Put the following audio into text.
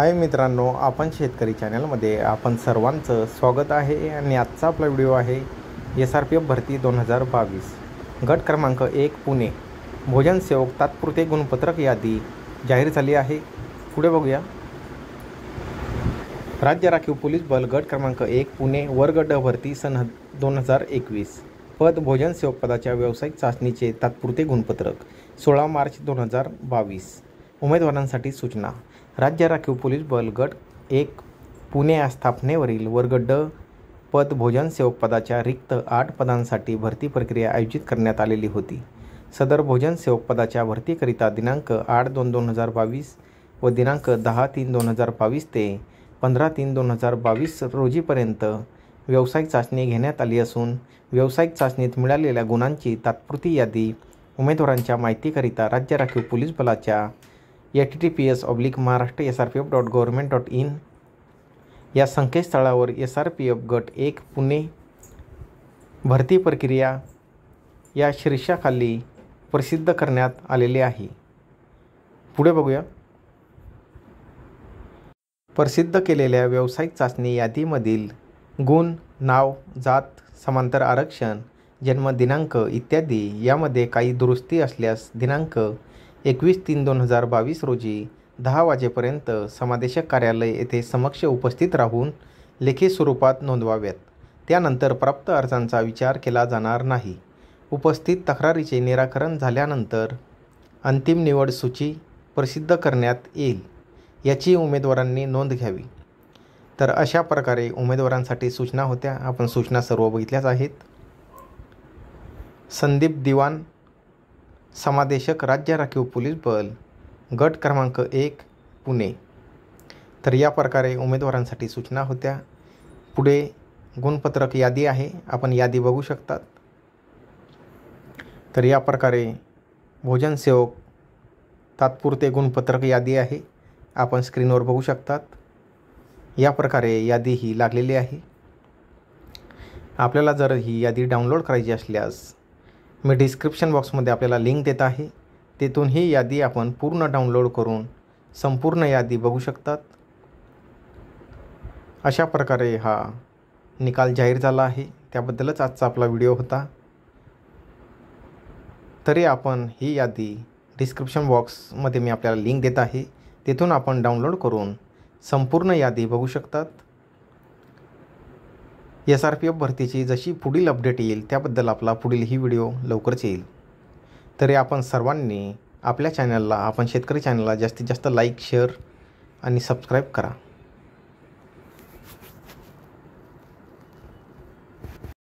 हाय मित्रांनो आपण शेतकरी चॅनलमध्ये आपण सर्वांचं स्वागत आहे आणि आजचा आपला व्हिडिओ आहे एस आर पी एफ भरती दोन हजार बावीस गट क्रमांक एक पुणे भोजन सेवक तात्पुरते गुणपत्रक यादी जाहीर झाली आहे पुढे बघूया राज्य राखीव पोलीस बल गट क्रमांक एक पुणे वर्ग भरती सन दोन हजार एकवीस पद भोजन सेवक पदाच्या व्यावसायिक चाचणीचे तात्पुरते गुणपत्रक सोळा मार्च दोन हजार बावीस उमेदवारांसाठी सूचना राज्य राखीव पोलीस बल गट एक पुणे आस्थापनेवरील वर्ग ड पद भोजन सेवक पदाच्या रिक्त आठ पदांसाठी भरती प्रक्रिया आयोजित करण्यात आलेली होती सदर भोजन सेवक पदाच्या भरतीकरिता दिनांक आठ दोन दोन हजार बावीस व दिनांक दहा तीन दोन हजार बावीस ते पंधरा तीन दोन हजार बावीस रोजीपर्यंत व्यावसायिक चाचणी घेण्यात आली असून व्यावसायिक चाचणीत मिळालेल्या गुणांची तात्पुरती यादी उमेदवारांच्या माहितीकरिता राज्य राखीव पोलीस बलाच्या H T P S oblique Maharashtra S R P F dot government dot in या संकेतस्थळावर एस आर पी एफ गट एक पुणे भरती प्रक्रिया या शीर्षाखाली प्रसिद्ध करण्यात आलेले आहे पुढे बघूया प्रसिद्ध केलेल्या व्यावसायिक चाचणी यादीमधील गुण नाव जात समांतर आरक्षण जन्मदिनांक इत्यादी यामध्ये काही दुरुस्ती असल्यास दिनांक एकवीस तीन दोन हजार बावीस रोजी दहा वाजेपर्यंत समादेशक कार्यालय येथे समक्ष उपस्थित राहून लेखी स्वरूपात नोंदवाव्यात त्यानंतर प्राप्त अर्जांचा विचार केला जाणार नाही उपस्थित तक्रारीचे निराकरण झाल्यानंतर अंतिम निवड सूची प्रसिद्ध करण्यात येईल याची उमेदवारांनी नोंद घ्यावी तर अशा प्रकारे उमेदवारांसाठी सूचना होत्या आपण सूचना सर्व बघितल्याच आहेत संदीप दिवान समादेशक राज्य राखीव पोलीस बल गट क्रमांक एक पुणे तर या प्रकारे उमेदवारांसाठी सूचना होत्या पुढे गुणपत्रक यादी आहे आपण यादी बघू शकतात तर या प्रकारे भोजनसेवक तात्पुरते गुणपत्रक यादी आहे आपण स्क्रीनवर बघू शकतात या प्रकारे यादी ही लागलेली आहे आपल्याला जर ही यादी डाउनलोड करायची असल्यास मी डिस्क्रिप्शन बॉक्समध्ये आपल्याला लिंक देत आहे तेथून ही यादी आपण पूर्ण डाउनलोड करून संपूर्ण यादी बघू शकतात अशा प्रकारे हा निकाल जाहीर झाला आहे त्याबद्दलच आजचा आपला व्हिडिओ होता तरी आपण ही यादी डिस्क्रिप्शन बॉक्समध्ये मी आपल्याला लिंक देत आहे तिथून आपण डाउनलोड करून संपूर्ण यादी बघू शकतात एस आर पी एफ भरतीची जशी पुढील अपडेट येईल त्याबद्दल आपला पुढील ही व्हिडिओ लवकरच येईल तरी आपण सर्वांनी आपल्या चॅनलला आपण शेतकरी चॅनलला जास्तीत जास्त लाईक शेअर आणि सबस्क्राईब करा